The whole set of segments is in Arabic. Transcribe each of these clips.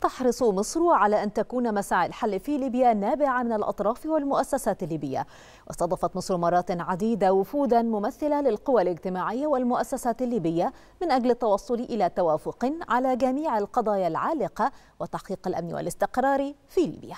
تحرص مصر على أن تكون مسعى الحل في ليبيا نابعة من الأطراف والمؤسسات الليبية واستضافت مصر مرات عديدة وفودا ممثلة للقوى الاجتماعية والمؤسسات الليبية من أجل التوصل إلى توافق على جميع القضايا العالقة وتحقيق الأمن والاستقرار في ليبيا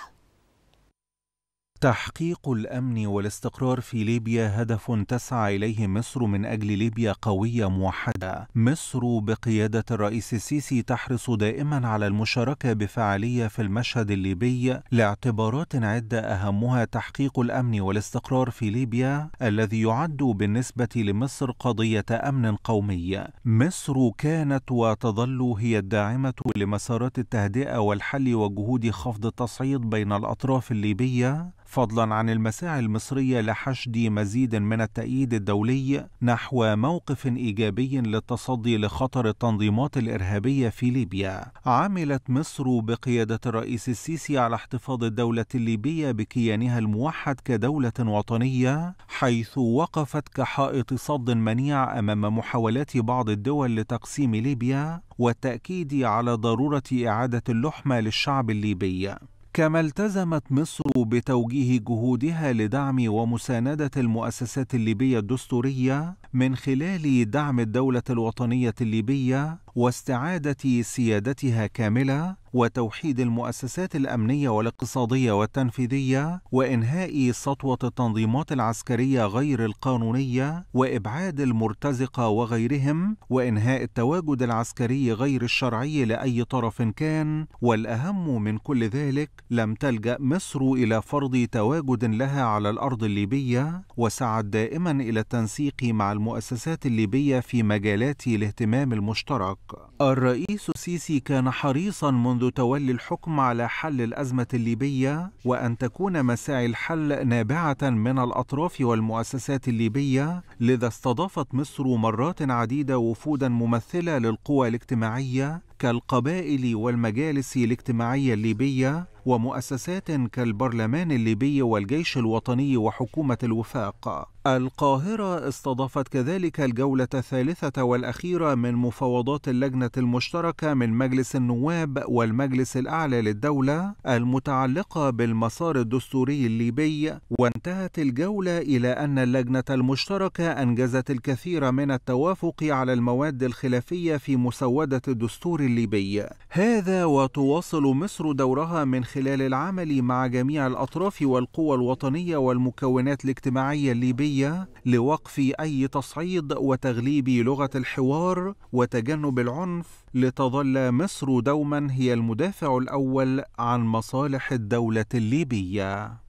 تحقيق الامن والاستقرار في ليبيا هدف تسعى اليه مصر من اجل ليبيا قويه موحده مصر بقياده الرئيس السيسي تحرص دائما على المشاركه بفعاليه في المشهد الليبي لاعتبارات عده اهمها تحقيق الامن والاستقرار في ليبيا الذي يعد بالنسبه لمصر قضيه امن قومي مصر كانت وتظل هي الداعمه لمسارات التهدئه والحل وجهود خفض التصعيد بين الاطراف الليبيه فضلا عن المساعي المصرية لحشد مزيد من التأييد الدولي نحو موقف إيجابي للتصدي لخطر التنظيمات الإرهابية في ليبيا. عملت مصر بقيادة الرئيس السيسي على احتفاظ الدولة الليبية بكيانها الموحد كدولة وطنية، حيث وقفت كحائط صد منيع أمام محاولات بعض الدول لتقسيم ليبيا والتأكيد على ضرورة إعادة اللحمة للشعب الليبي. كما التزمت مصر بتوجيه جهودها لدعم ومساندة المؤسسات الليبية الدستورية من خلال دعم الدولة الوطنية الليبية واستعاده سيادتها كامله وتوحيد المؤسسات الامنيه والاقتصاديه والتنفيذيه وانهاء سطوه التنظيمات العسكريه غير القانونيه وابعاد المرتزقه وغيرهم وانهاء التواجد العسكري غير الشرعي لاي طرف كان والاهم من كل ذلك لم تلجا مصر الى فرض تواجد لها على الارض الليبيه وسعت دائما الى التنسيق مع المؤسسات الليبيه في مجالات الاهتمام المشترك الرئيس السيسي كان حريصا منذ تولي الحكم على حل الأزمة الليبية وأن تكون مساعي الحل نابعة من الأطراف والمؤسسات الليبية لذا استضافت مصر مرات عديدة وفودا ممثلة للقوى الاجتماعية كالقبائل والمجالس الاجتماعية الليبية ومؤسسات كالبرلمان الليبي والجيش الوطني وحكومة الوفاق. القاهرة استضافت كذلك الجولة الثالثة والأخيرة من مفاوضات اللجنة المشتركة من مجلس النواب والمجلس الأعلى للدولة المتعلقة بالمسار الدستوري الليبي، وانتهت الجولة إلى أن اللجنة المشتركة أنجزت الكثير من التوافق على المواد الخلافية في مسودة الدستور الليبي هذا وتواصل مصر دورها من خلال العمل مع جميع الأطراف والقوى الوطنية والمكونات الاجتماعية الليبية لوقف أي تصعيد وتغليب لغة الحوار وتجنب العنف لتظل مصر دوما هي المدافع الأول عن مصالح الدولة الليبية